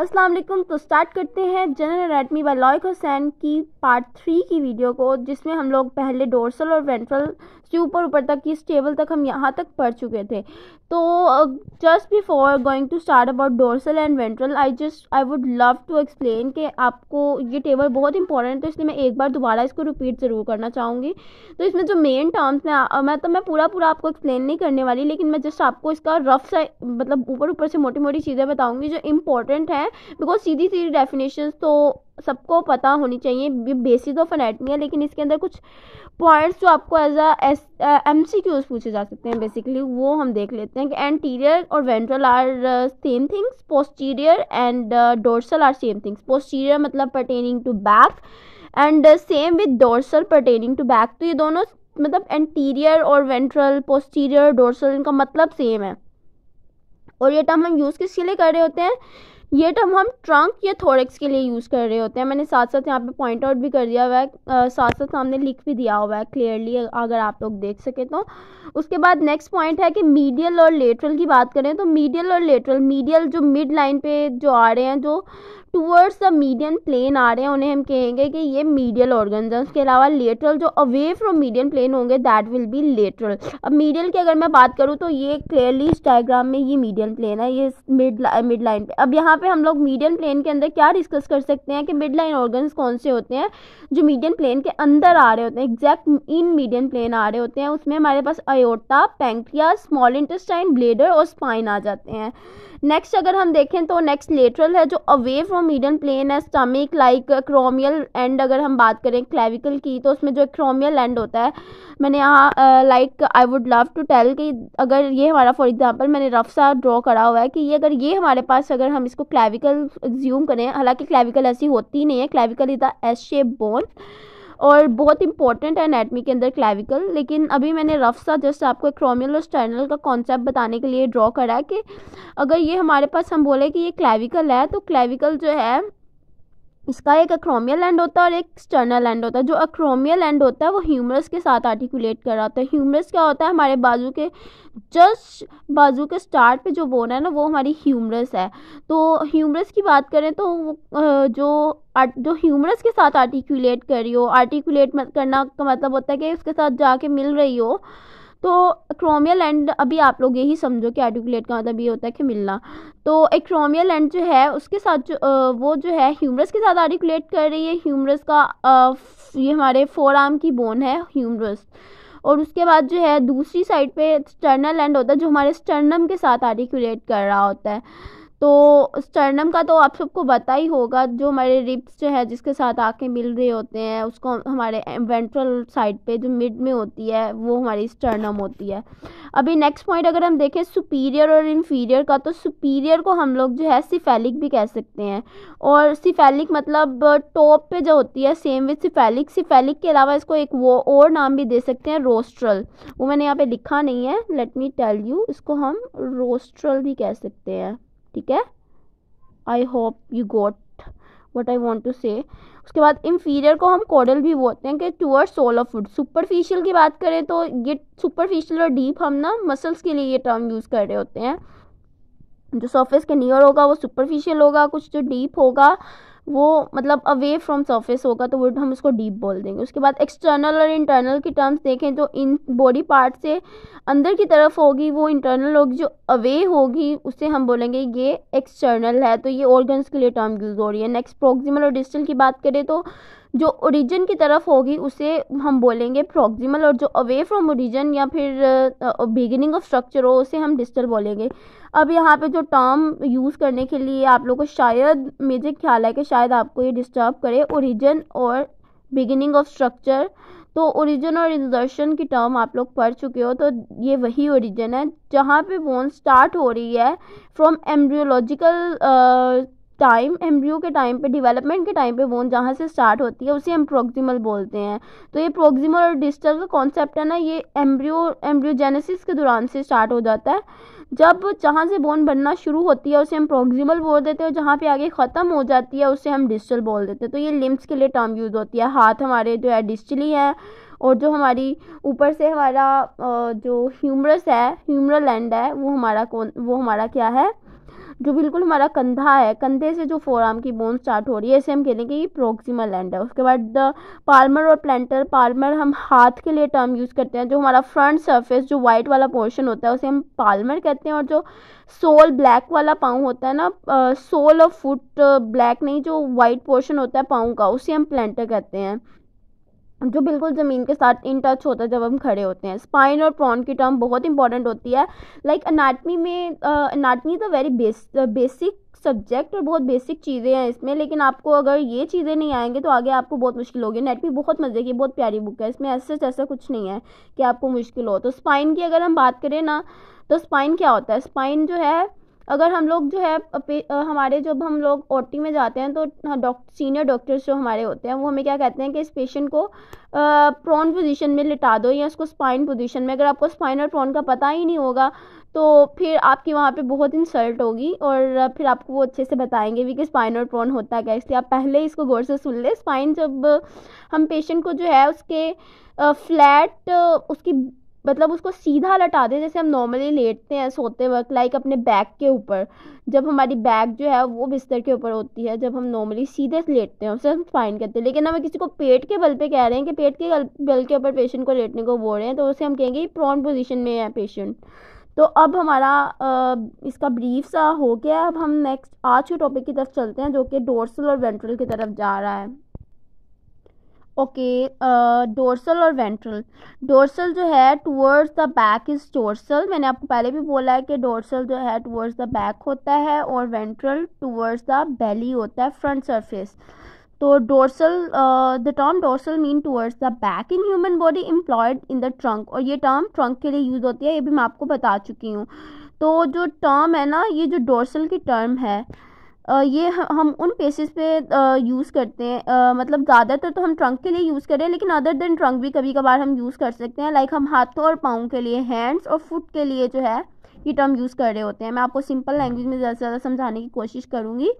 अस्सलाम वालेकुम तो स्टार्ट करते हैं general anatomy by Layak Hussain की पार्ट थ्री की वीडियो को जिसमें हम लोग पहले डोर्सल और वेंट्रल से ऊपर ऊपर तक की टेबल तक हम यहाँ तक पढ़ चुके थे तो just before going to start about dorsal and ventral I just I would love to explain कि आपको ये टेबल बहुत इंपॉर्टेंट है तो इसलिए मैं एक बार दोबारा इसको रिपीट ज़रूर करना चाहूँगी तो इसमें जो मेन टर्म्स में मैं तो मैं पूरा पूरा आपको एक्सप्लेन नहीं करने वाली लेकिन मैं जस्ट आपको इसका रफ सा मतलब ऊपर ऊपर से मोटी मोटी चीज़ें बताऊँगी जो इंपॉर्टेंट है बिकॉज सीधी सीधी डेफिनेशन तो सबको पता होनी चाहिए बेसिस ऑफ अनेटमी है लेकिन इसके अंदर कुछ पॉइंट्स जो आपको as uh M C Qs पूछे जा सकते हैं बेसिकली वो हम देख लेते हैं कि एंटीरियर और ventral are same things posterior and dorsal are same things posterior मतलब pertaining to back and same with dorsal pertaining to back तो ये दोनों मतलब एंटीरियर और वेंट्रल पोस्टीरियर डोर्सल इनका मतलब सेम है और ये टर्म हम यूज़ किसके लिए कर रहे होते हैं ये टर्म हम ट्रंक या थोरेक्स के लिए यूज़ कर रहे होते हैं मैंने साथ साथ यहाँ पे पॉइंट आउट भी कर दिया हुआ है साथ साथ हमने लिख भी दिया हुआ है क्लियरली अगर आप लोग देख सके तो उसके बाद नेक्स्ट पॉइंट है कि मीडियल और लेटरल की बात करें तो मीडियल और लेटरल मीडियल जो मिड लाइन पे जो आ रहे हैं जो टूवर्ड्स द मीडियन प्लेन आ रहे हैं उन्हें हम कहेंगे कि ये मीडियल ऑर्गन्स हैं उसके अलावा लेटरल जो अवे फ्रॉम मीडियन प्लेन होंगे दैट विल बी लेटरल अब मीडियल की अगर मैं बात करूँ तो ये क्लियरली इस डायग्राम में ये मीडियम प्लेन है ये मिड मिड लाइन पे अब यहाँ पे हम लोग मीडियन प्लेन के अंदर क्या डिस्कस कर सकते हैं कि मिड लाइन ऑर्गन्स कौन से होते हैं जो मीडियन प्लेन के अंदर आ रहे होते हैं एग्जैक्ट इन मीडियन प्लेन आ रहे होते हैं उसमें हमारे पास aorta pancreas small intestine bladder और स्पाइन आ जाते हैं नेक्स्ट अगर हम देखें तो नेक्स्ट लेटरल है जो अवे फ्रॉम मीडियम प्लेन है स्टमिक लाइक क्रोमियल एंड अगर हम बात करें क्लेविकल की तो उसमें जो क्रोमियल एंड होता है मैंने यहाँ like I would love to tell कि अगर ये हमारा फॉर एग्जांपल मैंने रफ सा ड्रॉ करा हुआ है कि ये अगर ये हमारे पास अगर हम इसको क्लेविकल एग्ज्यूम करें हालांकि क्लेविकल ऐसी होती नहीं है clavicle is the S shape bone और बहुत इंपॉर्टेंट है एनेटमी के अंदर क्लेविकल लेकिन अभी मैंने रफ सा जस्ट आपको क्रोमियल और स्टर्नल का कॉन्सेप्ट बताने के लिए ड्रॉ करा है कि अगर ये हमारे पास हम बोले कि ये क्लेविकल है तो क्लेविकल जो है इसका एक अक्रोमियल एंड होता है और एक एक्सटर्नल एंड होता है जो अक्रोमियल एंड होता है वो ह्यूमरस के साथ आर्टिकुलेट कर रहा होता है ह्यूमरस क्या होता है हमारे बाजू के जस्ट बाजू के स्टार्ट पे जो बोन है ना वो हमारी ह्यूमरस है तो ह्यूमरस की बात करें तो जो जो ह्यूमरस के साथ आर्टिकुलेट कर रही हो आर्टिकुलेट करना का मतलब होता है कि उसके साथ जाके मिल रही हो तो एक्रोमियल एंड अभी आप लोग यही समझो कि आर्टिकुलेट का मतलब ये होता है कि मिलना तो एक्रोमियल एंड जो है उसके साथ जो वो जो है ह्यूमरस के साथ आर्टिकुलेट कर रही है ह्यूमरस का आ, ये हमारे फोर आर्म की बोन है ह्यूमरस और उसके बाद जो है दूसरी साइड पे स्टर्नल एंड होता है जो हमारे स्टर्नम के साथ आर्टिकुलेट कर रहा होता है तो स्टर्नम का तो आप सबको पता ही होगा जो हमारे रिप्स जो है जिसके साथ आँखें मिल रहे होते हैं उसको हमारे वेंट्रल साइड पे जो मिड में होती है वो हमारी स्टर्नम होती है अभी नेक्स्ट पॉइंट अगर हम देखें सुपीरियर और इन्फीरियर का तो सुपीरियर को हम लोग जो है सिफेलिक भी कह सकते हैं और सिफेलिक मतलब टॉप पे जो होती है सेम विथ सिफेलिक सिफेलिक के अलावा इसको एक वो और नाम भी दे सकते हैं रोस्ट्रल वो मैंने यहाँ पर लिखा नहीं है लेट मी टेल यू इसको हम रोस्ट्रल भी कह सकते हैं ठीक है I hope you got what I want to say उसके बाद इन्फीरियर को हम कॉडल भी बोलते हैं कि tour sole of foot superficial की बात करें तो ये सुपरफिशियल और डीप हम ना मसल्स के लिए ये टर्म यूज़ कर रहे होते हैं जो सरफेस के नियर होगा वो सुपरफिशियल होगा कुछ जो डीप होगा वो मतलब अवे फ्रॉम सरफेस होगा तो वो हम उसको डीप बोल देंगे उसके बाद एक्सटर्नल और इंटरनल की टर्म्स देखें तो इन बॉडी पार्ट से अंदर की तरफ होगी वो इंटरनल होगी जो अवे होगी उसे हम बोलेंगे ये एक्सटर्नल है तो ये ऑर्गन्स के लिए टर्म यूज़ हो रही है नेक्स्ट प्रोक्सिमल और डिस्टल की बात करें तो जो ओरिजिन की तरफ होगी उसे हम बोलेंगे प्रोक्सिमल और जो अवे फ्रॉम ओरिजिन या फिर बिगिनिंग ऑफ स्ट्रक्चर हो उसे हम डिस्टल बोलेंगे अब यहाँ पे जो टर्म यूज़ करने के लिए आप लोगों को शायद मुझे ख्याल है कि शायद आपको ये डिस्टर्ब करे ओरिजिन और बिगिनिंग ऑफ स्ट्रक्चर तो ओरिजिन और इंजर्शन की टर्म आप लोग पढ़ चुके हो तो ये वही ओरिजिन है जहाँ पे बोन स्टार्ट हो रही है फ्रॉम एम्ब्रियोलॉजिकल टाइम एम्ब्रियो के टाइम पे डेवलपमेंट के टाइम पे बोन जहाँ से स्टार्ट होती है उसे हम प्रोक्सिमल बोलते हैं तो ये प्रोक्सिमल और डिस्टल का कॉन्सेप्ट है ना ये एम्ब्रियो एम्ब्रियोजेनेसिस के दौरान से स्टार्ट हो जाता है जब जहाँ से बोन बनना शुरू होती है उसे हम प्रोक्सिमल बोल देते हैं जहाँ पे आगे ख़त्म हो जाती है उसे हम डिस्टल बोल देते हैं तो ये लिम्स के लिए टर्म यूज़ होती है हाथ हमारे जो है डिस्टली हैं और जो हमारी ऊपर से हमारा जो ह्यूमरस है ह्यूमरल एंड है वो हमारा कौन वो हमारा क्या है जो बिल्कुल हमारा कंधा है कंधे से जो फोराम की बोन स्टार्ट हो रही है इसे हम कह देंगे ये प्रोक्सीमल एंड है उसके बाद पार्मर और प्लेंटर पार्मर हम हाथ के लिए टर्म यूज़ करते हैं जो हमारा फ्रंट सर्फेस जो वाइट वाला पोर्शन होता है उसे हम पार्मर कहते हैं और जो सोल ब्लैक वाला पाँव होता है ना सोल और फुट ब्लैक नहीं जो वाइट पोर्शन होता है पाँव का उसे हम प्लेंटर कहते हैं जो बिल्कुल ज़मीन के साथ इन टच होता है जब हम खड़े होते हैं स्पाइन और प्रॉन की टर्म बहुत इंपॉर्टेंट होती है लाइक like, अनाटमी में anatomy is a very basic subject और बहुत बेसिक चीज़ें हैं इसमें लेकिन आपको अगर ये चीज़ें नहीं आएंगे तो आगे आपको बहुत मुश्किल होगी नेट भी बहुत मज़े की बहुत प्यारी बुक है इसमें ऐसे ऐसा कुछ नहीं है कि आपको मुश्किल हो तो स्पाइन की अगर हम बात करें ना तो स्पाइन क्या होता है स्पाइन जो है अगर हम लोग जो है हमारे जब हम लोग ओटी में जाते हैं तो डॉक्टर सीनियर डॉक्टर्स जो हमारे होते हैं वो हमें क्या कहते हैं कि इस पेशेंट को प्रोन पोजीशन में लिटा दो या इसको स्पाइन पोजीशन में अगर आपको स्पाइन और प्रोन का पता ही नहीं होगा तो फिर आपकी वहाँ पे बहुत इंसल्ट होगी और फिर आपको वो अच्छे से बताएंगे भी कि स्पाइन और प्रोन होता क्या इसलिए आप पहले इसको गौर से सुन लें स्पाइन जब हम पेशेंट को जो है उसके फ्लैट उसकी मतलब उसको सीधा लटा दें जैसे हम नॉर्मली लेटते हैं सोते वक्त लाइक अपने बैग के ऊपर जब हमारी बैग जो है वो बिस्तर के ऊपर होती है जब हम नॉर्मली सीधे लेटते हैं उसे हम फाइन करते हैं लेकिन हम किसी को पेट के बल पे कह रहे हैं कि पेट के बल के ऊपर पेशेंट को लेटने को बोल रहे हैं तो उसे हम कहेंगे प्रॉन पोजिशन में है पेशेंट तो अब हमारा इसका ब्रीफ सा हो गया अब हम नेक्स्ट आज के टॉपिक की तरफ चलते हैं जो कि डोर्सल और वेंट्रल की तरफ जा रहा है ओके डोर्सल और वेंट्रल डोर्सल जो है towards the back is dorsal मैंने आपको पहले भी बोला है कि डोर्सल जो है टूवर्ड्स द बैक होता है और वेंट्रल टूवर्ड्स द बेली होता है फ्रंट सरफेस तो dorsal the term dorsal mean towards the back in human body employed in the trunk और ये टर्म ट्रंक के लिए यूज़ होती है ये भी मैं आपको बता चुकी हूँ तो जो टर्म है ना ये जो डोर्सल की टर्म है ये हम उन पेसेस पे यूज़ करते हैं मतलब ज़्यादातर तो हम ट्रंक के लिए यूज़ कर रहे हैं लेकिन अदर देन ट्रंक भी कभी कभार हम यूज़ कर सकते हैं लाइक हम हाथों और पाँव के लिए हैंड्स और फुट के लिए जो है ये टर्म यूज़ कर रहे होते हैं मैं आपको सिंपल लैंग्वेज में ज़्यादा से ज़्यादा समझाने की कोशिश करूँगी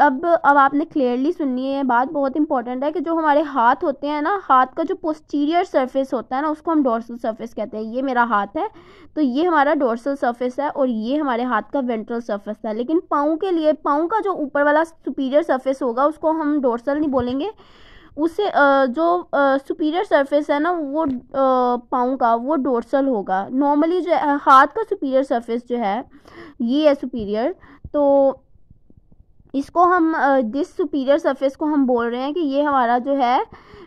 अब अब आपने क्लियरली सुननी है ये बात बहुत इंपॉर्टेंट है कि जो हमारे हाथ होते हैं ना हाथ का जो पोस्टीरियर सरफेस होता है ना उसको हम डोर्सल सरफेस कहते हैं ये मेरा हाथ है तो ये हमारा डोर्सल सरफेस है और ये हमारे हाथ का वेंट्रल सरफेस है लेकिन पाँव के लिए पाँव का जो ऊपर वाला सुपीरियर सर्फेस होगा उसको हम डोर्सल नहीं बोलेंगे उसे जो सुपीरियर सरफेस है ना वो पाँव का वो डोर्सल होगा नॉर्मली जो हाथ का सुपीरियर सरफेस जो है ये है सुपीरियर तो इसको हम दिस सुपीरियर सरफेस को हम बोल रहे हैं कि ये हमारा जो है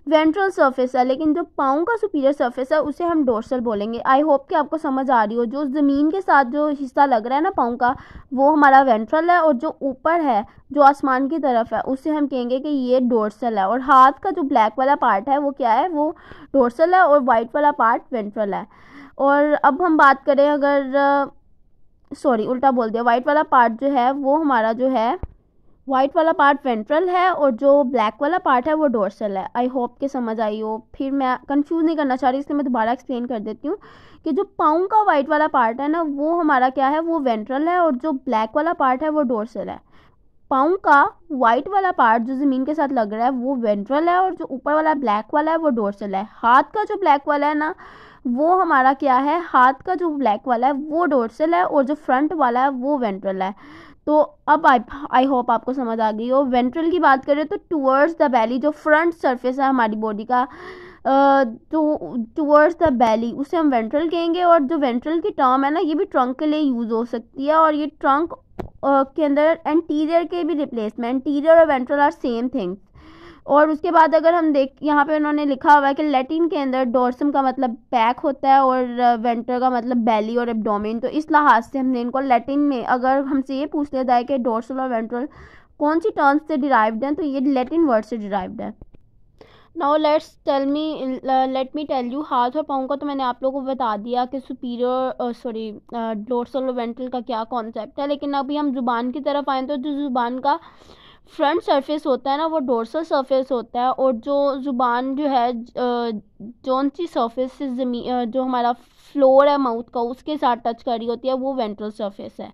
वेंट्रल सरफेस है लेकिन जो पाँव का सुपीरियर सरफेस है उसे हम डोर्सल बोलेंगे आई होप कि आपको समझ आ रही हो जो ज़मीन के साथ जो हिस्सा लग रहा है ना पाँव का वो हमारा वेंट्रल है और जो ऊपर है जो आसमान की तरफ है उसे हम कहेंगे कि ये डोर्सल है और हाथ का जो ब्लैक वाला पार्ट है वो क्या है वो डोर्सल है और वाइट वाला पार्ट वेंट्रल है और अब हम बात करें अगर सॉरी उल्टा बोल दिया वाइट वाला पार्ट जो है वो हमारा जो है वाइट वाला पार्ट वेंट्रल है और जो ब्लैक वाला पार्ट है वो डोर्सल है आई होप के समझ आई हो फिर मैं कंफ्यूज नहीं करना चाह रही इसलिए मैं दोबारा एक्सप्लेन कर देती हूँ कि जो पाँव का वाइट वाला पार्ट है ना वो हमारा क्या है वो वेंट्रल है और जो ब्लैक वाला पार्ट है वो डोर्सल है पाँव का वाइट वाला पार्ट जो ज़मीन के साथ लग रहा है वो वेंट्रल है और जो ऊपर वाला ब्लैक वाला है वो डोर्सल है हाथ का जो ब्लैक वाला है ना वो हमारा क्या है हाथ का जो ब्लैक वाला है वो डोर्सल है और जो फ्रंट वाला है वो वेंट्रल है तो अब आई आई होप आपको समझ आ गई हो वेंट्रल की बात करें तो टूवर्ड्स द बैली जो फ्रंट सरफेस है हमारी बॉडी का तो टूवर्ड्स द बैली उसे हम वेंट्रल कहेंगे और जो वेंट्रल की टर्म है ना ये भी ट्रंक के लिए यूज़ हो सकती है और ये ट्रंक के अंदर एंटीरियर के भी रिप्लेसमेंट एंटीरियर और वेंट्रल आर सेम थिंग और उसके बाद अगर हम देख यहाँ पे उन्होंने लिखा हुआ है कि लेटिन के अंदर डोर्सम का मतलब पैक होता है और वेंटर uh, का मतलब बैली और एबडोमिन तो इस लिहाज से हमने इनको लेटिन में अगर हमसे ये पूछ लेता जाए कि डोर्सल और वेंट्रल कौन सी टर्म्स से डिराइव्ड हैं तो ये लेटिन वर्ड से डिराइव्ड है now let's tell me let me tell you हाथ और पाँव का तो मैंने आप लोगों को बता दिया कि सुपीरियर सॉरी डोर्सल और वेंट्रल का क्या कॉन्सेप्ट है लेकिन अभी हम ज़ुबान की तरफ आए तो जो ज़ुबान का फ्रंट सरफेस होता है ना वो डोर्सल सरफेस होता है और जो ज़ुबान जो है जौन सी सर्फेस से ज़मी जो हमारा फ्लोर है माउथ का उसके साथ टच कर रही होती है वो वेंट्रल सरफेस है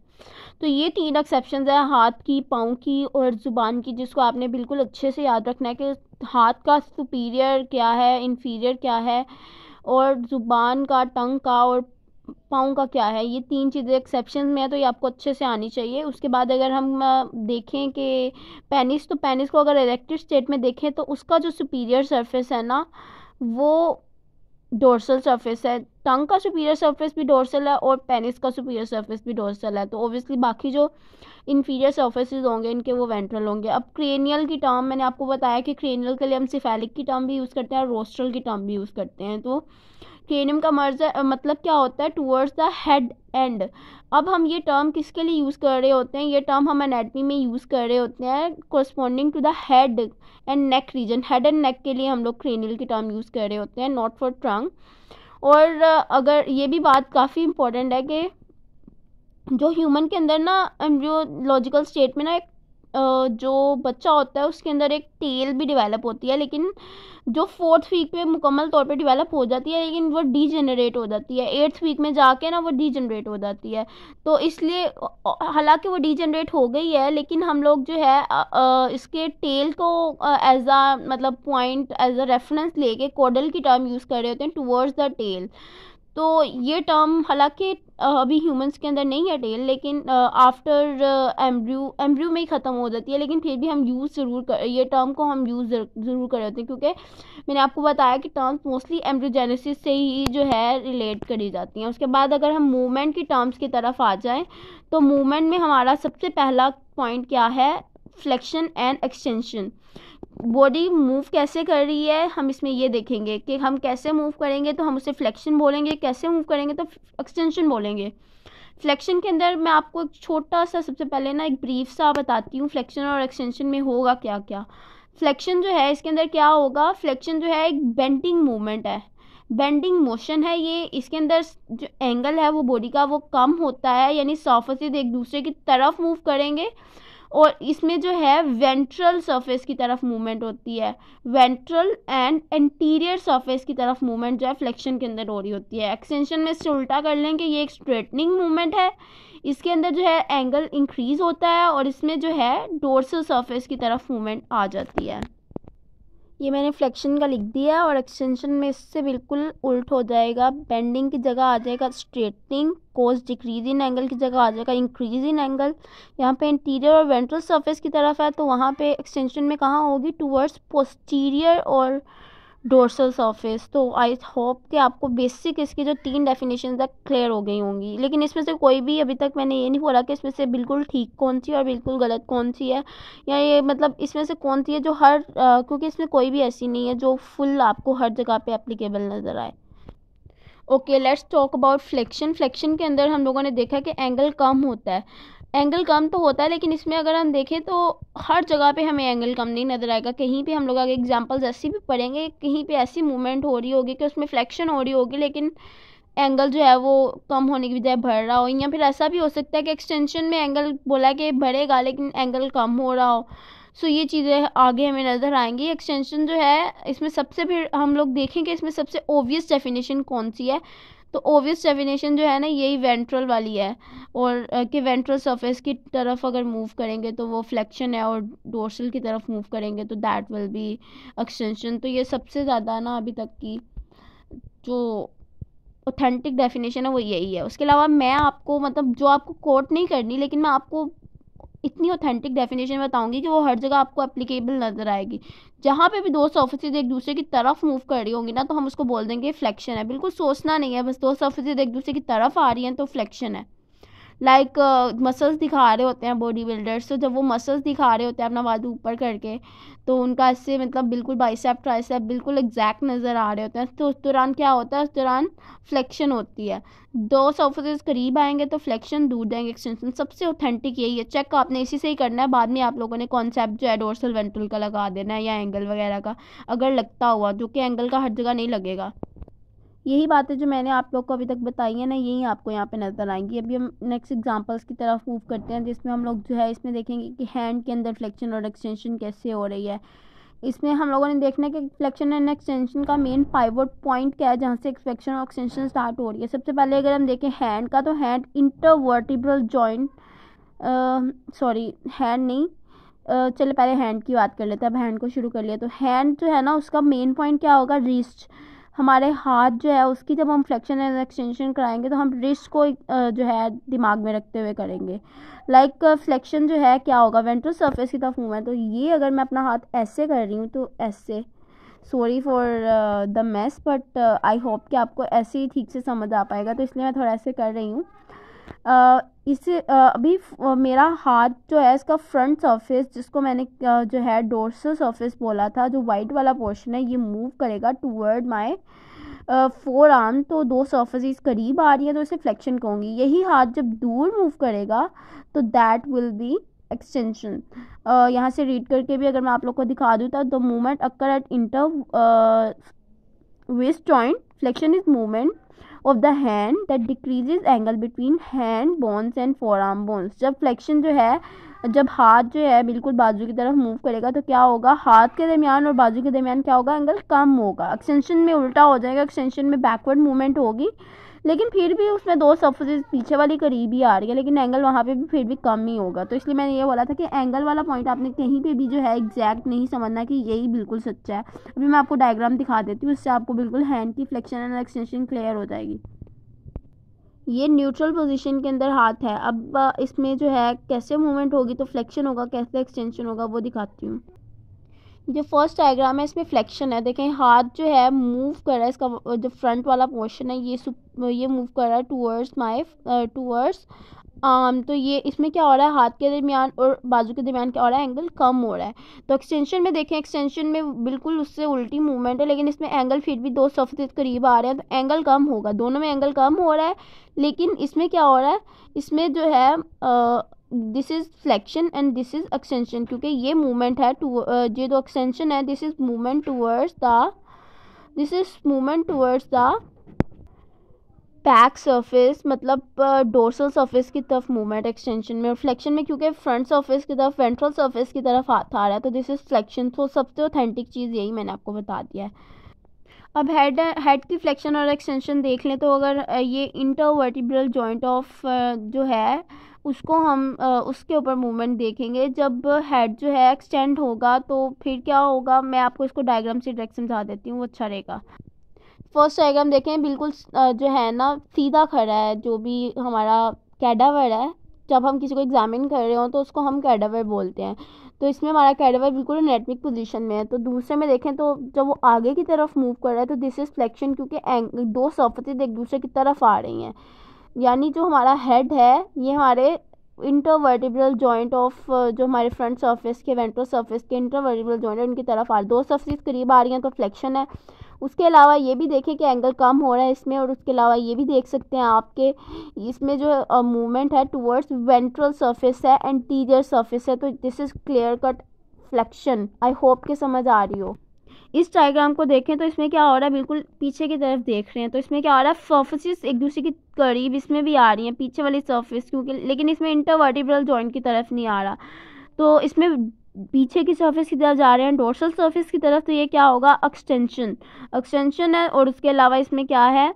तो ये तीन एक्सेप्शन है हाथ की पाँव की और ज़ुबान की जिसको आपने बिल्कुल अच्छे से याद रखना है कि हाथ का सुपीरियर क्या है इन्फीरियर क्या है और ज़ुबान का टंग का और पाँव का क्या है ये तीन चीज़ें एक्सेप्शन में है तो ये आपको अच्छे से आनी चाहिए उसके बाद अगर हम देखें कि पेनिस तो पेनिस को अगर इलेक्ट्रिक स्टेट में देखें तो उसका जो सुपीरियर सरफेस है ना वो डोर्सल सरफेस है टंग का सुपीरियर सरफेस भी डोर्सल है और पेनिस का सुपीरियर सरफेस भी डोर्सल है तो ओबियसली बाकी जो इन्फीरियर सर्फेसिज होंगे इनके वो वेंट्रल होंगे अब क्रेनियल की टर्म मैंने आपको बताया कि क्रेनियल के लिए हम सिफेलिक की टर्म भी यूज़ करते हैं और रोस्ट्रल की टर्म भी यूज़ करते हैं तो क्रेनियम का मर्ज मतलब क्या होता है टूवर्ड्स द हेड एंड अब हम ये टर्म किसके लिए यूज़ कर रहे होते हैं ये टर्म हम एनेटमी में यूज़ कर रहे होते हैं corresponding to the head and neck region head and neck के लिए हम लोग क्रेनियल की टर्म यूज़ कर रहे होते हैं नॉट फॉर ट्रंग और अगर ये भी बात काफ़ी इम्पोर्टेंट है कि जो ह्यूमन के अंदर ना एम्ब्रियोलॉजिकल स्टेट में ना एक जो बच्चा होता है उसके अंदर एक टेल भी डिवेलप होती है लेकिन जो फोर्थ वीक पे मुकम्मल तौर पे डिवेलप हो जाती है लेकिन वो डीजनरेट हो जाती है एट्थ वीक में जाके ना वो डीजनरेट हो जाती है तो इसलिए हालांकि वो डीजनरेट हो गई है लेकिन हम लोग जो है इसके टेल को एज अ मतलब पॉइंट एज अ रेफरेंस लेके कोडल की टर्म यूज़ कर रहे होते हैं टूवर्ड्स द टेल तो ये टर्म हालांकि अभी ह्यूमंस के अंदर नहीं है टेल लेकिन आफ्टर एम्ब्रियो एम्ब्रियो में ही ख़त्म हो जाती है लेकिन फिर भी हम यूज़ ज़रूर कर ये टर्म को हम यूज़ ज़रूर कर हैं क्योंकि मैंने आपको बताया कि टर्म्स मोस्टली एम्ब्रियोजेनेसिस से ही जो है रिलेट करी जाती हैं उसके बाद अगर हम मूवमेंट की टर्म्स की तरफ आ जाएँ तो मूवमेंट में हमारा सबसे पहला पॉइंट क्या है flexion and extension body move कैसे कर रही है हम इसमें ये देखेंगे कि हम कैसे मूव करेंगे तो हम उसे फ्लेक्शन बोलेंगे कैसे मूव करेंगे तो एक्सटेंशन बोलेंगे फ्लेक्शन के अंदर मैं आपको एक छोटा सा सबसे पहले ना एक ब्रीफ सा बताती हूँ फ्लेक्शन और एक्सटेंशन में होगा क्या क्या फ्लेक्शन जो है इसके अंदर क्या होगा फ्लेक्शन जो है एक बेंडिंग मूवमेंट है बेंडिंग मोशन है ये इसके अंदर जो एंगल है वो बॉडी का वो कम होता है यानी सर्फसेज एक दूसरे की तरफ मूव करेंगे और इसमें जो है वेंट्रल सरफेस की तरफ मूवमेंट होती है वेंट्रल एंड एंटीरियर सरफेस की तरफ मूवमेंट जो है फ्लेक्शन के अंदर हो रही होती है एक्सटेंशन में इससे उल्टा कर लें कि ये एक स्ट्रेटनिंग मूवमेंट है इसके अंदर जो है एंगल इंक्रीज होता है और इसमें जो है डोर्सल सरफेस की तरफ मूवमेंट आ जाती है ये मैंने फ्लेक्शन का लिख दिया और एक्सटेंशन में इससे बिल्कुल उल्ट हो जाएगा बेंडिंग की जगह आ जाएगा straightening cause decrease in angle की जगह आ जाएगा इंक्रीज इन एंगल यहाँ पे इंटीरियर और वेंट्रल सरफेस की तरफ है तो वहाँ पे एक्सटेंशन में कहाँ होगी टूवर्ड्स पोस्टीरियर और डोर्सल सरफेस तो आई होप कि आपको बेसिक इसकी जो तीन डेफिनेशन है क्लियर हो गई होंगी लेकिन इसमें से कोई भी अभी तक मैंने ये नहीं बोला कि इसमें से बिल्कुल ठीक कौन सी और बिल्कुल गलत कौन सी है या ये मतलब इसमें से कौन सी है जो हर आ, क्योंकि इसमें कोई भी ऐसी नहीं है जो फुल आपको हर जगह पर अप्लीकेबल नज़र आए okay let's talk about flexion flexion के अंदर हम लोगों ने देखा कि एंगल कम होता है एंगल कम तो होता है लेकिन इसमें अगर हम देखें तो हर जगह पे हमें एंगल कम नहीं नज़र आएगा कहीं पे हम लोग आगे एग्जांपल्स ऐसी भी पढ़ेंगे कहीं पे ऐसी मूवमेंट हो रही होगी कि उसमें फ्लेक्शन हो रही होगी लेकिन एंगल जो है वो कम होने की बजाय बढ़ रहा हो या फिर ऐसा भी हो सकता है कि एक्सटेंशन में एंगल बोला कि बढ़ेगा लेकिन एंगल कम हो रहा हो सो ये चीज़ें आगे हमें नज़र आएंगी एक्सटेंशन जो है इसमें सबसे फिर हम लोग देखें कि इसमें सबसे ओबियस डेफिनेशन कौन सी है तो ओवियस डेफिनेशन जो है ना यही वेंट्रल वाली है और कि वेंट्रल सरफेस की तरफ अगर मूव करेंगे तो वो फ्लेक्शन है और डोर्सल की तरफ मूव करेंगे तो दैट विल बी एक्सटेंशन तो ये सबसे ज़्यादा ना अभी तक की जो ऑथेंटिक डेफिनेशन है वो यही है उसके अलावा मैं आपको मतलब जो आपको कोट नहीं करनी लेकिन मैं आपको इतनी ऑथेंटिक डेफिनेशन बताऊंगी कि वो हर जगह आपको एप्लीकेबल नजर आएगी जहाँ पे भी दो सर्फिसेज एक दूसरे की तरफ मूव कर रही होंगी ना तो हम उसको बोल देंगे फ्लेक्शन है बिल्कुल सोचना नहीं है बस दो सर्फिसेज एक दूसरे की तरफ आ रही हैं तो फ्लेक्शन है लाइक मसल्स uh, दिखा रहे होते हैं बॉडी बिल्डर्स तो जब वो मसल्स दिखा रहे होते हैं अपना वादू ऊपर करके तो उनका इससे मतलब बिल्कुल बाइसेप ट्राइसेप बिल्कुल एग्जैक्ट नज़र आ रहे होते हैं तो उस दौरान क्या होता है उस दौरान फ्लेक्शन होती है दो सर्फेसेस करीब आएंगे तो फ्लेक्शन दूर देंगे एक्सटेंशन सबसे ऑथेंटिक यही है चेक आपने इसी से ही करना है बाद में आप लोगों ने कॉन्सेप्ट जो है डोरसल वेंटुल का लगा देना है या एंगल वगैरह का अगर लगता हुआ जो कि एंगल का हर जगह नहीं लगेगा यही बातें जो मैंने आप लोग को अभी तक बताई है ना यही आपको यहाँ पे नज़र आएंगी अभी हम नेक्स्ट एग्जांपल्स की तरफ मूव करते हैं जिसमें हम लोग जो है इसमें देखेंगे कि हैंड के अंदर फ्लेक्शन और एक्सटेंशन कैसे हो रही है इसमें हम लोगों ने देखना है कि फ्लेक्शन एंड एक्सटेंशन का मेन पाइवट पॉइंट क्या है जहाँ से फ्लेक्शन और एक्सटेंशन स्टार्ट हो रही है सबसे पहले अगर हम देखें हैंड का तो hand intervertebral joint sorry hand नहीं uh, चले पहले हैंड की बात कर लेते हैं अब हैंड को शुरू कर लिया तो हैंड जो है ना उसका मेन पॉइंट क्या होगा रिस्ट हमारे हाथ जो है उसकी जब हम फ्लेक्शन एंड एक्सटेंशन कराएंगे तो हम रिस्ट को जो है दिमाग में रखते हुए करेंगे लाइक like, फ्लेक्शन जो है क्या होगा वेंट्रल सरफेस की तरफ मूवमेंट तो ये अगर मैं अपना हाथ ऐसे कर रही हूँ तो ऐसे sorry for the mess but I hope कि आपको ऐसे ही ठीक से समझ आ पाएगा तो इसलिए मैं थोड़ा ऐसे कर रही हूँ इसे अभी मेरा हाथ जो है इसका फ्रंट सरफेस जिसको मैंने जो है डोर्सल सरफेस बोला था जो वाइट वाला पोर्शन है ये मूव करेगा टूवर्ड माय फोर आर्म तो दो इस करीब आ रही है तो इसे फ्लेक्शन कहूँगी यही हाथ जब दूर मूव करेगा तो दैट विल बी एक्सटेंशन यहाँ से रीड करके भी अगर मैं आप लोग को दिखा दूँ तो the moment occur at inter wrist joint flexion is moment of the hand that decreases angle between hand bones and forearm bones जब फ्लेक्शन जो है जब हाथ जो है बिल्कुल बाजू की तरफ मूव करेगा तो क्या होगा हाथ के दरमियान और बाजू के दरमियान क्या होगा एंगल कम होगा एक्सटेंशन में उल्टा हो जाएगा एक्सटेंशन में बैकवर्ड मूवमेंट होगी लेकिन फिर भी उसमें दो सर्फेसेस पीछे वाली करीब ही आ रही है लेकिन एंगल वहाँ पे भी फिर भी कम ही होगा तो इसलिए मैंने ये बोला था कि एंगल वाला पॉइंट आपने कहीं पे भी जो है एग्जैक्ट नहीं समझना कि यही बिल्कुल सच्चा है अभी मैं आपको डायग्राम दिखा देती हूँ उससे आपको बिल्कुल हैंड की फ्लेक्शन एंड एक्सटेंशन क्लियर हो जाएगी ये न्यूट्रल पोजीशन के अंदर हाथ है अब इसमें जो है कैसे मूवमेंट होगी तो फ्लेक्शन होगा कैसे एक्सटेंशन होगा वो दिखाती हूँ जो फर्स्ट डायग्राम है इसमें फ्लेक्शन है देखें हाथ जो है मूव कर रहा है इसका जो फ्रंट वाला पोर्शन है ये ये मूव कर रहा है टूवर्ड्स माई टूवर्ड्स आम तो ये इसमें क्या हो रहा है हाथ के दरमियान और बाजू के दरमियान क्या हो रहा है एंगल कम हो रहा है तो एक्सटेंशन में देखें एक्सटेंशन में बिल्कुल उससे उल्टी मूवमेंट है लेकिन इसमें एंगल फिर भी दो सफ के करीब आ रहे हैं तो एंगल कम होगा दोनों में एंगल कम हो रहा है लेकिन इसमें क्या हो रहा है इसमें जो है uh, this is flexion and this is extension क्योंकि ये मूवमेंट है टू ये जो एक्सटेंशन है this is movement towards the this is movement towards the back surface मतलब डोर्सल uh, सरफेस की तरफ मूवमेंट एक्सटेंशन में और फ्लेक्शन में क्योंकि फ्रंट सरफेस की तरफ वेंट्रल सरफेस की तरफ हाथ आ रहा है तो दिस इज़ फ्लेक्शन तो सबसे ऑथेंटिक चीज़ यही मैंने आपको बता दिया है अब हेड हेड की फ्लेक्शन और एक्सटेंशन देख लें तो अगर ये इंटरवर्टिब्रल जॉइंट ऑफ जो है उसको हम उसके ऊपर मूवमेंट देखेंगे जब हेड जो है एक्सटेंड होगा तो फिर क्या होगा मैं आपको इसको डायग्राम से डायरेक्ट समझा देती हूँ वो अच्छा रहेगा फर्स्ट डायग्राम देखें बिल्कुल जो है ना सीधा खड़ा है जो भी हमारा कैडावर है जब हम किसी को एग्जामिन कर रहे हो तो उसको हम कैडावर बोलते हैं तो इसमें हमारा कैडावर बिल्कुल नेटमिक पोजीशन में है तो दूसरे में देखें तो जब वो आगे की तरफ मूव कर रहा है तो दिस इज़ फ्लेक्शन क्योंकि दो सफ़तें एक दूसरे की तरफ आ रही हैं यानी जो हमारा हेड है ये हमारे इंटरवर्टिब्रल जॉइंट ऑफ जो हमारे फ्रंट सर्फेस के वेंट्रल सर्फेस के इंटरवर्टिब्रल जॉइंट है उनकी तरफ आ दो सर्फिस करीब आ रही हैं तो फ्लेक्शन है उसके अलावा ये भी देखें कि एंगल कम हो रहा है इसमें और उसके अलावा ये भी देख सकते हैं आपके इसमें जो मूवमेंट है टूवर्ड्स वेंट्रल सर्फेस है एंटीरियर सर्फेस है तो this is clear cut flexion I hope के समझ आ रही हो इस डायग्राम को देखें तो इसमें क्या हो रहा है बिल्कुल पीछे की तरफ देख रहे हैं तो इसमें क्या हो रहा है सर्फेसिस एक दूसरे के करीब इसमें भी आ रही हैं पीछे वाली सर्फेस क्योंकि लेकिन इसमें इंटरवर्टिब्रल जॉइंट की तरफ नहीं आ रहा तो इसमें पीछे की सर्फिस की तरफ जा रहे हैं डोर्सल सर्फिस की तरफ तो ये क्या होगा एक्सटेंशन एक्सटेंशन है और उसके अलावा इसमें क्या है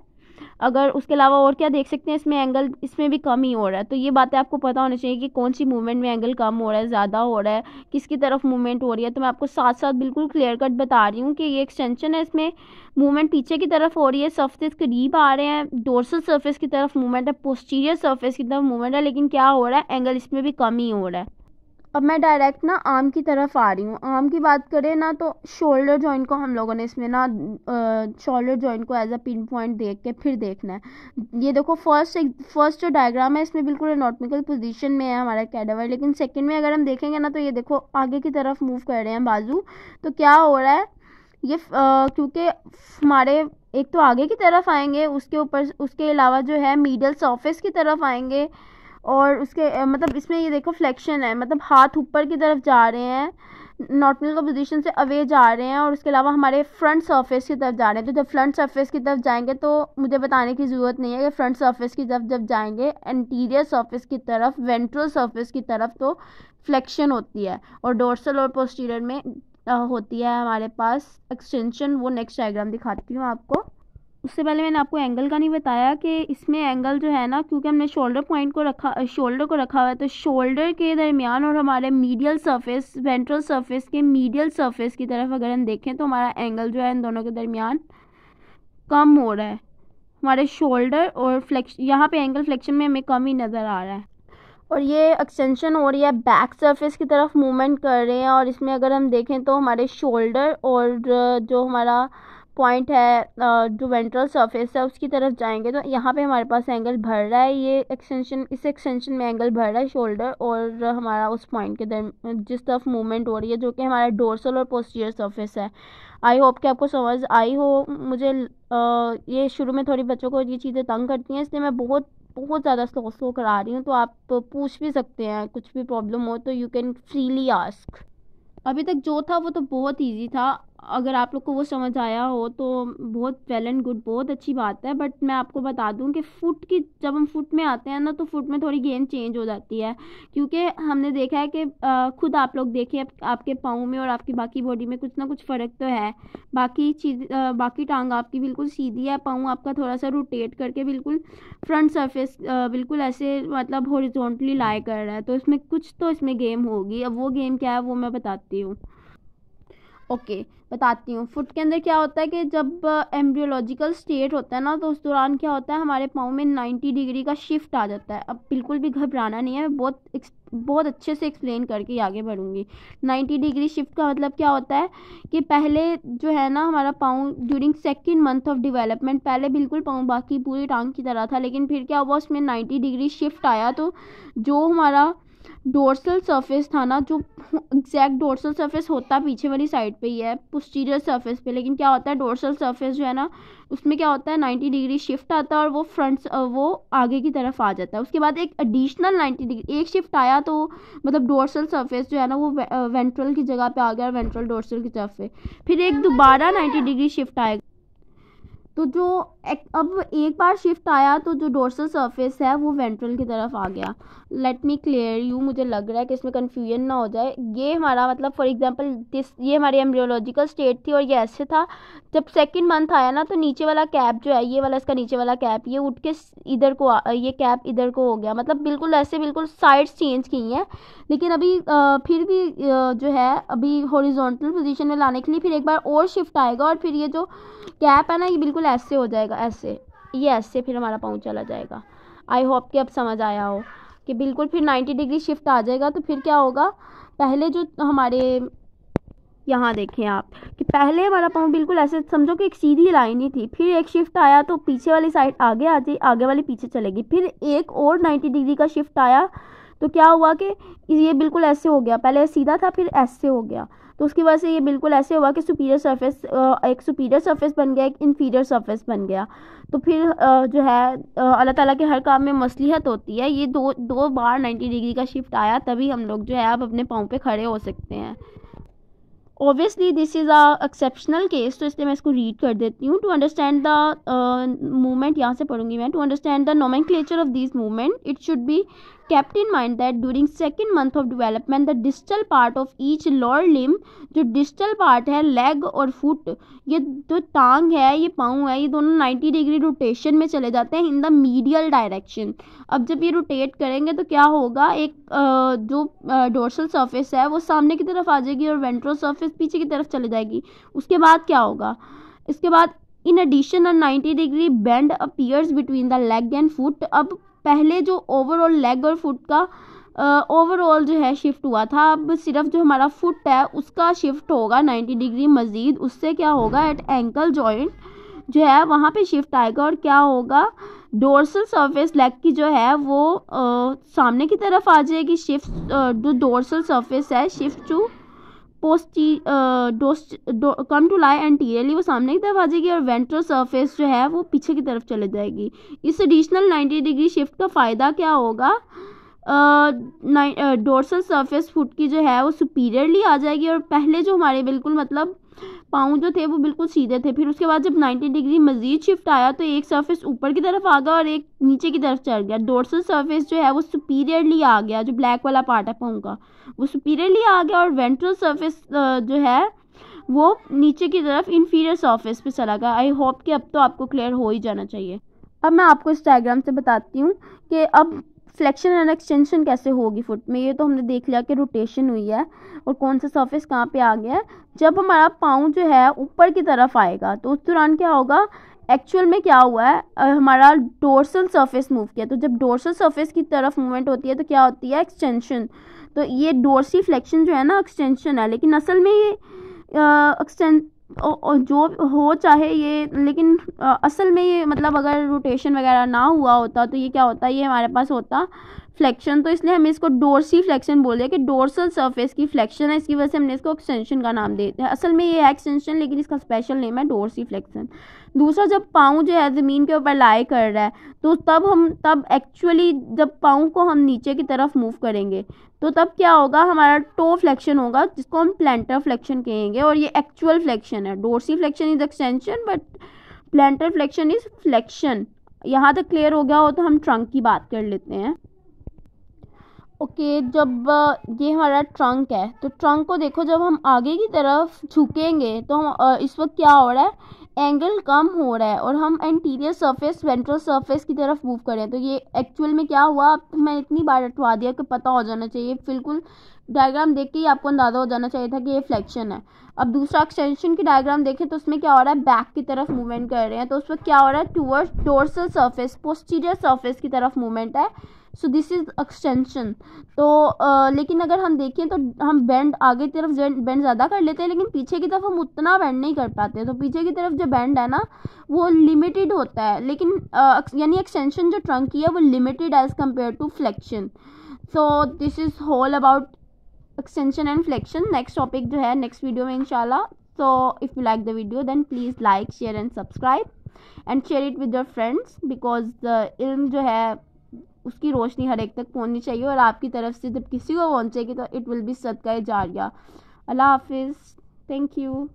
अगर उसके अलावा और क्या देख सकते हैं इसमें एंगल इसमें भी कम ही हो रहा है तो ये बातें आपको पता होनी चाहिए कि कौन सी मूवमेंट में एंगल कम हो रहा है ज़्यादा हो रहा है किसकी तरफ मूवमेंट हो रही है तो मैं आपको साथ साथ बिल्कुल क्लियर कट बता रही हूँ कि ये एक्सटेंशन है इसमें मूवमेंट पीछे की तरफ हो रही है सर्फेस करीब आ रहे हैं डोरसल सर्फेस की तरफ मूवमेंट है पोस्टीरियर सर्फेस की तरफ मूवमेंट है लेकिन क्या हो रहा है एंगल इसमें भी कम ही हो रहा है अब मैं डायरेक्ट ना आर्म की तरफ आ रही हूँ आर्म की बात करें ना तो शोल्डर जॉइंट को हम लोगों ने इसमें ना शोल्डर जॉइंट को एज अ पिन पॉइंट देख के फिर देखना है ये देखो फर्स्ट एक फर्स्ट जो डायग्राम है इसमें बिल्कुल एनॉटमिकल पोजिशन में है हमारा कैडावर लेकिन सेकेंड में अगर हम देखेंगे ना तो ये देखो आगे की तरफ मूव कर रहे हैं बाजू तो क्या हो रहा है ये क्योंकि हमारे एक तो आगे की तरफ आएंगे उसके ऊपर उसके अलावा जो है मीडल सरफेस की तरफ आएंगे और उसके मतलब इसमें ये देखो फ्लेक्शन है मतलब हाथ ऊपर की तरफ जा रहे हैं नॉर्मल का पोजीशन से अवे जा रहे हैं और उसके अलावा हमारे फ्रंट सरफेस की तरफ जा रहे हैं तो जब फ्रंट सरफेस की तरफ जाएंगे तो मुझे बताने की ज़रूरत नहीं है कि फ्रंट सरफेस की तरफ जब जाएंगे एंटीरियर सरफेस की तरफ वेंट्रल सरफेस की तरफ तो फ्लेक्शन होती है और डोर्सल और पोस्टीरियर में होती है हमारे पास एक्सटेंशन वो नेक्स्ट डायग्राम दिखाती हूँ आपको उससे पहले मैंने आपको एंगल का नहीं बताया कि इसमें एंगल जो है ना क्योंकि हमने शोल्डर पॉइंट को रखा शोल्डर को रखा हुआ है तो शोल्डर के दरमियान और हमारे मीडियल सरफेस वेंट्रल सरफेस के मीडियल सरफेस की तरफ अगर हम देखें तो हमारा एंगल जो है इन दोनों के दरमियान कम हो रहा है हमारे शोल्डर और फ्लैक्श यहाँ पर एंगल फ्लैक्शन में हमें कम ही नज़र आ रहा है और ये एक्सटेंशन हो रही है बैक सरफेस की तरफ मूवमेंट कर रहे हैं और इसमें अगर हम देखें तो हमारे शोल्डर और जो हमारा पॉइंट है जो वेंट्रल सरफेस है उसकी तरफ जाएंगे तो यहाँ पे हमारे पास एंगल भर रहा है ये एक्सटेंशन इस एक्सटेंशन में एंगल भर रहा है शोल्डर और हमारा उस पॉइंट के दर जिस तरफ मूवमेंट हो रही है जो कि हमारा डोर्सल और पोस्टियर सरफेस है आई होप कि आपको समझ आई हो मुझे आ, ये शुरू में थोड़ी बच्चों को ये चीज़ें तंग करती हैं इसलिए मैं बहुत बहुत ज़्यादा स्लो स्लो करा रही हूँ तो आप पूछ भी सकते हैं कुछ भी प्रॉब्लम हो तो यू कैन फ्रीली आस्क अभी तक जो था वो तो बहुत ईजी था अगर आप लोग को वो समझ आया हो तो बहुत वेल एंड गुड बहुत अच्छी बात है बट मैं आपको बता दूं कि फुट की जब हम फुट में आते हैं ना तो फुट में थोड़ी गेम चेंज हो जाती है क्योंकि हमने देखा है कि खुद आप लोग देखिए आपके पाँव में और आपकी बाकी बॉडी में कुछ ना कुछ फ़र्क तो है बाकी चीज बाकी टांग आपकी बिल्कुल सीधी है पाँव आपका थोड़ा सा रोटेट करके बिल्कुल फ्रंट सर्फेस बिल्कुल ऐसे मतलब हॉरिजॉन्टली लाए कर रहा है तो इसमें कुछ तो इसमें गेम होगी अब वो गेम क्या है वो मैं बताती हूँ ओके बताती हूँ फुट के अंदर क्या होता है कि जब एम्ब्रियोलॉजिकल स्टेट होता है ना तो उस दौरान क्या होता है हमारे पाँव में 90 डिग्री का शिफ्ट आ जाता है अब बिल्कुल भी घबराना नहीं है मैं बहुत बहुत अच्छे से एक्सप्लेन करके आगे बढ़ूँगी 90 डिग्री शिफ्ट का मतलब क्या होता है कि पहले जो है ना हमारा पाँव during second month of development पहले बिल्कुल पाँव बाकी पूरी टांग की तरह था लेकिन फिर क्या हुआ उसमें नाइन्टी डिग्री शिफ्ट आया तो जो हमारा डोर्सल सरफेस था ना जो एग्जैक्ट डोर्सल सरफेस होता पीछे वाली साइड पे ही है पोस्टीरियर सरफेस पे लेकिन क्या होता है डोर्सल सरफेस जो है ना उसमें क्या होता है नाइन्टी डिग्री शिफ्ट आता है और वो फ्रंट वो आगे की तरफ आ जाता है उसके बाद एक एडिशनल नाइन्टी डिग्री एक शिफ्ट आया तो मतलब डोर्सल सर्फेस जो है ना वो वेंट्रल की जगह पे आ गया वेंट्रल डोर्सल की तरफ पे फिर एक दोबारा नाइन्टी डिग्री शिफ्ट आएगा तो जो एक, अब एक बार शिफ्ट आया तो जो डोर्सल सरफेस है वो वेंट्रल की तरफ आ गया लेट मी क्लियर यू मुझे लग रहा है कि इसमें कन्फ्यूजन ना हो जाए ये हमारा मतलब फॉर एग्जांपल दिस ये हमारी एम्ब्रियोलॉजिकल स्टेट थी और ये ऐसे था जब सेकंड मंथ आया ना तो नीचे वाला कैप जो है ये वाला इसका नीचे वाला कैप ये उठ के इधर को ये कैप इधर को हो गया मतलब बिल्कुल ऐसे बिल्कुल साइड्स चेंज की हैं लेकिन अभी आ, फिर भी जो है अभी हॉरिजोंटल पोजिशन में लाने के लिए फिर एक बार और शिफ्ट आएगा और फिर ये जो कैप है ना ये बिल्कुल ऐसे हो जाएगा ऐसे ये ऐसे फिर हमारा पाँव चला जाएगा आई होप कि अब समझ आया हो कि बिल्कुल फिर 90 डिग्री शिफ्ट आ जाएगा तो फिर क्या होगा पहले जो हमारे यहाँ देखें आप कि पहले हमारा पाँव बिल्कुल ऐसे समझो कि एक सीधी लाइन ही थी फिर एक शिफ्ट आया तो पीछे वाली साइड आगे आ जाए आगे वाली पीछे चलेगी फिर एक और 90 डिग्री का शिफ्ट आया तो क्या हुआ कि ये बिल्कुल ऐसे हो गया पहले सीधा था फिर ऐसे हो गया तो उसकी वजह से ये बिल्कुल ऐसे हुआ कि सुपीरियर सरफेस एक सुपीरियर सरफेस बन गया एक इन्फीरियर सरफेस बन गया तो फिर जो है अल्लाह ताला के हर काम में मसलहत होती है ये दो दो बार नाइन्टी डिग्री का शिफ्ट आया तभी हम लोग जो है अब अपने पाँव पे खड़े हो सकते हैं obviously this is a exceptional case तो इसलिए मैं इसको रीड कर देती हूँ टू अंडरस्टैंड द मूवमेंट यहाँ से पढ़ूंगी मैं अंडरस्टैंड द the क्लेचर of this movement it should be kept in mind that during second month of development the distal part of each lower limb जो distal part है leg और foot ये जो टांग है ये पाँव है ये दोनों 90 डिग्री रोटेशन में चले जाते हैं इन द मीडियल डायरेक्शन अब जब ये रोटेट करेंगे तो क्या होगा एक जो डोर्सल सर्फेस है वो सामने की तरफ आ जाएगी और वेंट्रो सर्फेस पीछे की तरफ चले जाएगी उसके बाद क्या होगा इसके बाद in addition a 90 degree bend appears between the leg and foot अब पहले जो ओवरऑल लेग और फुट का ओवरऑल जो है शिफ्ट हुआ था अब सिर्फ जो हमारा फुट है उसका शिफ्ट होगा 90 डिग्री मज़ीद उससे क्या होगा एट एंकल जॉइंट जो है वहाँ पे शिफ्ट आएगा और क्या होगा डोर्सल सरफेस लेग की जो है वो आ, सामने की तरफ आ जाएगी शिफ्ट जो डोर्सल सरफेस है शिफ्ट टू पोस्टी कम टू लाई एंटीरियरली वो सामने की तरफ आ जाएगी और वेंट्रल सरफेस जो है वो पीछे की तरफ चले जाएगी इस एडिशनल 90 डिग्री शिफ्ट का फ़ायदा क्या होगा डोर्सल सरफेस फुट की जो है वो सुपीरियरली आ जाएगी और पहले जो हमारे बिल्कुल मतलब पाँव जो थे वो बिल्कुल सीधे थे फिर उसके बाद जब 90 डिग्री मजीद शिफ्ट आया तो एक सर्फेस ऊपर की तरफ आ गया और एक नीचे की तरफ चढ़ गया डोर्सल सर्फेस जो है वो सुपीरियरली आ गया जो ब्लैक वाला पार्ट है पाँव का वो सुपीरियरली आ गया और वेंट्रल सर्फेस जो है वो नीचे की तरफ इन्फीरियर सर्फेस पे चला गया आई होप कि अब तो आपको क्लियर हो ही जाना चाहिए अब मैं आपको इस डायग्राम से बताती हूँ कि अब फ्लेक्शन एंड एक्सटेंशन कैसे होगी फुट में ये तो हमने देख लिया कि रोटेशन हुई है और कौन सा सर्फेस कहाँ पे आ गया है जब हमारा पाँव जो है ऊपर की तरफ आएगा तो उस दौरान क्या होगा एक्चुअल में क्या हुआ है हमारा डोर्सल सरफेस मूव किया तो जब डोर्सल सरफेस की तरफ मूवमेंट होती है तो क्या होती है एक्सटेंशन तो ये डोर्सी फ्लेक्शन जो है ना एक्सटेंशन है लेकिन असल में ये एक्सटें जो हो चाहे ये लेकिन असल में ये मतलब अगर रोटेशन वगैरह ना हुआ होता तो ये क्या होता ये हमारे पास होता फ्लेक्शन तो इसलिए हमें इसको डोरसी फ्लेक्शन बोल दिया कि डोरसल सरफेस की फ्लेक्शन है इसकी वजह से हमने इसको एक्सटेंशन का नाम दे दिया असल में ये है एक्सटेंशन लेकिन इसका स्पेशल नेम है डोरसी फ्लेक्शन दूसरा जब पाँव जो है ज़मीन के ऊपर लाई कर रहा है तो तब हम तब एक्चुअली जब पाँव को हम नीचे की तरफ मूव करेंगे तो तब क्या होगा हमारा टो फ्लेक्शन होगा जिसको हम प्लान्टर फ्लेक्शन कहेंगे और ये एक्चुअल फ्लेक्शन है dorsiflexion is extension but plantar flexion is flexion यहाँ तक क्लियर हो गया हो तो हम ट्रंक की बात कर लेते हैं ओके जब ये हमारा ट्रंक है तो ट्रंक को देखो जब हम आगे की तरफ झुकेंगे तो हम इस वक्त क्या हो रहा है एंगल कम हो रहा है और हम इंटीरियर सरफेस वेंट्रल सरफेस की तरफ मूव कर रहे हैं तो ये एक्चुअल में क्या हुआ आप तो मैंने इतनी बार अटवा दिया कि पता हो जाना चाहिए बिल्कुल डायग्राम देख के ही आपको अंदाज़ा हो जाना चाहिए था कि ये फ्लेक्शन है अब दूसरा एक्सटेंशन की डायग्राम देखें तो उसमें क्या हो रहा है बैक की तरफ मूवमेंट कर रहे हैं तो उस वक्त क्या हो रहा है towards dorsal surface posterior surface की तरफ मूवमेंट है सो दिस इज़ एक्सटेंशन तो आ, लेकिन अगर हम देखें तो हम बैंड आगे की तरफ बैंड ज़्यादा कर लेते हैं लेकिन पीछे की तरफ हम उतना बैंड नहीं कर पाते तो पीछे की तरफ जो बैंड है ना वो लिमिटेड होता है लेकिन यानी एक्सटेंशन जो ट्रंक की है वो limited as compare to flexion so this is whole about extension and flexion next topic जो है नेक्स्ट वीडियो में इंशाल्लाह so if you like the video then please like share and subscribe and share it with your friends because इल्म जो है उसकी रोशनी हर एक तक पहुँचनी चाहिए और आपकी तरफ से जब किसी को पहुंचेगी तो इट विल बी सदका जारिया अल्लाह हाफिज़ थैंक यू